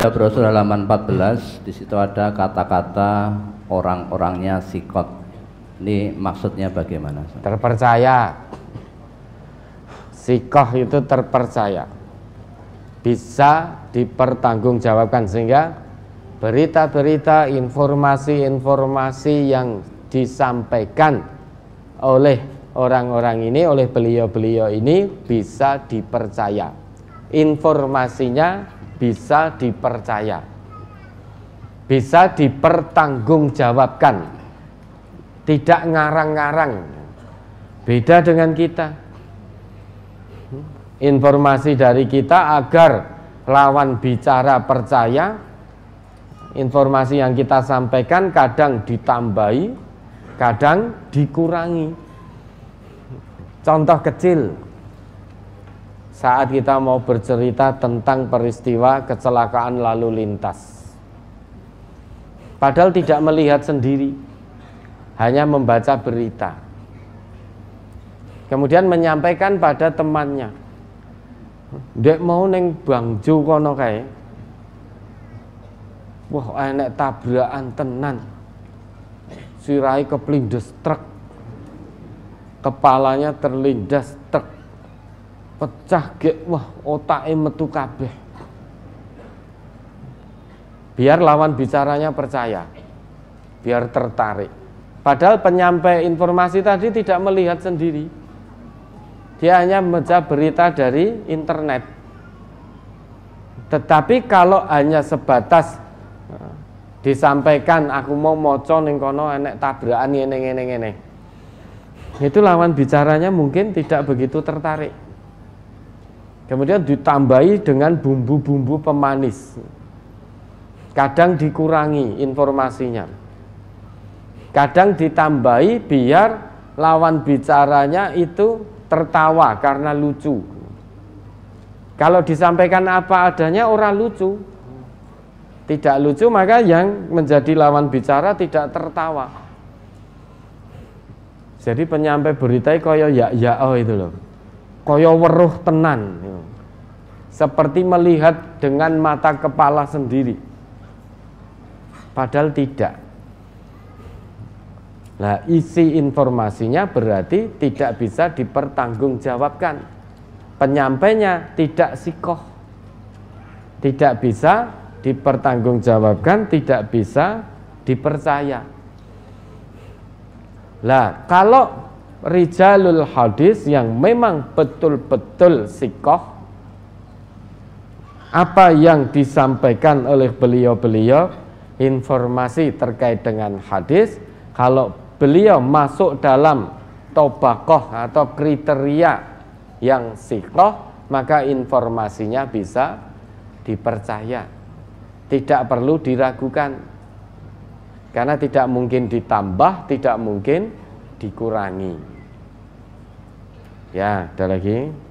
ada brosur halaman 14 di situ ada kata-kata orang-orangnya sikot ini maksudnya bagaimana terpercaya sikoh itu terpercaya bisa dipertanggungjawabkan sehingga berita-berita informasi-informasi yang disampaikan oleh orang-orang ini oleh beliau-beliau ini bisa dipercaya informasinya bisa dipercaya, bisa dipertanggungjawabkan, tidak ngarang-ngarang. Beda dengan kita. Hmm? Informasi dari kita agar lawan bicara percaya, informasi yang kita sampaikan kadang ditambahi, kadang dikurangi. Contoh kecil, saat kita mau bercerita tentang peristiwa kecelakaan lalu lintas. Padahal tidak melihat sendiri, hanya membaca berita. Kemudian menyampaikan pada temannya. Dek mau neng Bangjo kono kaya, Wah, enek tabrakan tenan. Sirai keplindes truk. Kepalanya terlindas truk pecah gek wah otak metu kabeh biar lawan bicaranya percaya biar tertarik padahal penyampai informasi tadi tidak melihat sendiri dia hanya membaca berita dari internet tetapi kalau hanya sebatas eh, disampaikan aku mau moco ning kono enek tabrakan ngene ngene ngene itu lawan bicaranya mungkin tidak begitu tertarik Kemudian ditambahi dengan bumbu-bumbu pemanis. Kadang dikurangi informasinya. Kadang ditambahi biar lawan bicaranya itu tertawa karena lucu. Kalau disampaikan apa adanya orang lucu. Tidak lucu maka yang menjadi lawan bicara tidak tertawa. Jadi penyampai berita koyo ya ya oh itu loh kaya weruh tenan seperti melihat dengan mata kepala sendiri padahal tidak nah isi informasinya berarti tidak bisa dipertanggungjawabkan penyampainya tidak sikoh tidak bisa dipertanggungjawabkan tidak bisa dipercaya lah kalau rijalul hadis yang memang betul-betul sikoh apa yang disampaikan oleh beliau-beliau informasi terkait dengan hadis kalau beliau masuk dalam tobakoh atau kriteria yang sikoh maka informasinya bisa dipercaya tidak perlu diragukan karena tidak mungkin ditambah tidak mungkin dikurangi. Ya, ada lagi.